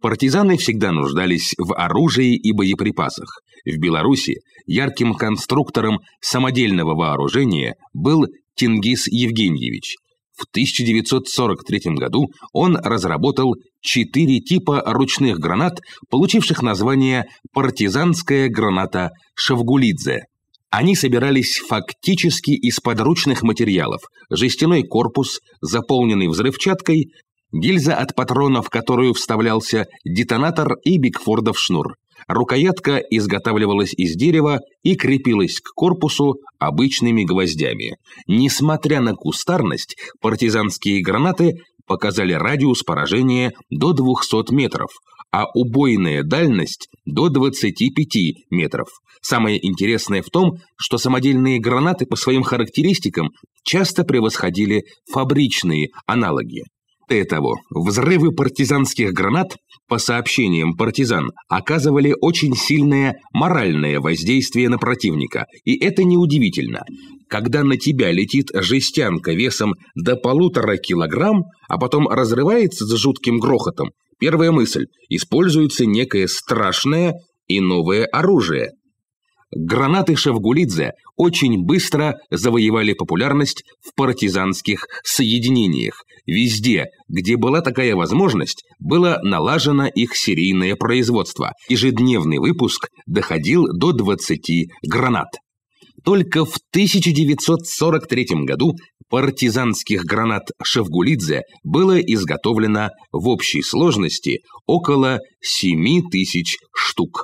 Партизаны всегда нуждались в оружии и боеприпасах. В Беларуси ярким конструктором самодельного вооружения был Тингис Евгеньевич. В 1943 году он разработал четыре типа ручных гранат, получивших название «партизанская граната Шавгулидзе». Они собирались фактически из подручных материалов – жестяной корпус, заполненный взрывчаткой, гильза от патрона, в которую вставлялся детонатор и Бигфордов шнур. Рукоятка изготавливалась из дерева и крепилась к корпусу обычными гвоздями. Несмотря на кустарность, партизанские гранаты показали радиус поражения до 200 метров, а убойная дальность до 25 метров. Самое интересное в том, что самодельные гранаты по своим характеристикам часто превосходили фабричные аналоги. Более того, взрывы партизанских гранат, по сообщениям партизан, оказывали очень сильное моральное воздействие на противника, и это неудивительно. Когда на тебя летит жестянка весом до полутора килограмм, а потом разрывается с жутким грохотом, первая мысль – используется некое страшное и новое оружие – гранаты Шевгулидзе очень быстро завоевали популярность в партизанских соединениях, Везде, где была такая возможность, было налажено их серийное производство. Ежедневный выпуск доходил до 20 гранат. Только в 1943 году партизанских гранат Шевгулидзе было изготовлено в общей сложности около 7 тысяч штук.